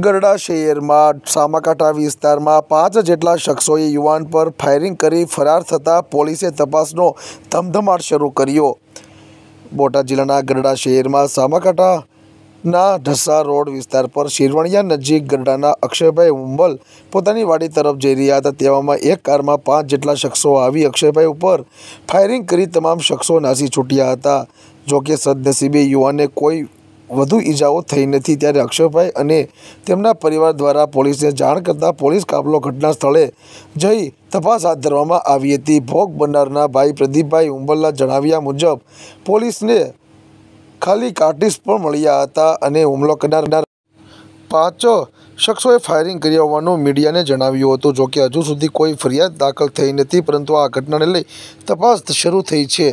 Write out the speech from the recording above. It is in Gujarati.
ગરડા શહેરમાં સામાકાંઠા વિસ્તારમાં પાંચ જેટલા શખ્સોએ યુવાન પર ફાયરિંગ કરી ફરાર થતાં પોલીસે તપાસનો ધમધમાટ શરૂ કર્યો બોટાદ જિલ્લાના ગરડા શહેરમાં સામાકાંઠાના ઢસા રોડ વિસ્તાર પર શિરવણિયા નજીક ગરડાના અક્ષયભાઈ ઉંબલ પોતાની વાડી તરફ જઈ રહ્યા હતા તેવામાં એક કારમાં પાંચ જેટલા શખ્સો આવી અક્ષયભાઈ ઉપર ફાયરિંગ કરી તમામ શખ્સો નાસી છૂટ્યા હતા જોકે સદનસીબે યુવાને કોઈ વધુ ઈજાઓ થઈ નથી ત્યારે અક્ષયભાઈ અને તેમના પરિવાર દ્વારા પોલીસને જાણ કરતાં પોલીસ કાફલો ઘટના સ્થળે જઈ તપાસ હાથ ધરવામાં આવી હતી ભોગ બનનારના ભાઈ પ્રદીપભાઈ ઉંબલના જણાવ્યા મુજબ પોલીસને ખાલી કાર્ટિસ પણ મળ્યા હતા અને હુમલો કરનારના પાંચો શખ્સોએ ફાયરિંગ કર્યા હોવાનું મીડિયાને જણાવ્યું હતું જોકે હજુ સુધી કોઈ ફરિયાદ દાખલ થઈ નથી પરંતુ આ ઘટનાને લઈ તપાસ શરૂ થઈ છે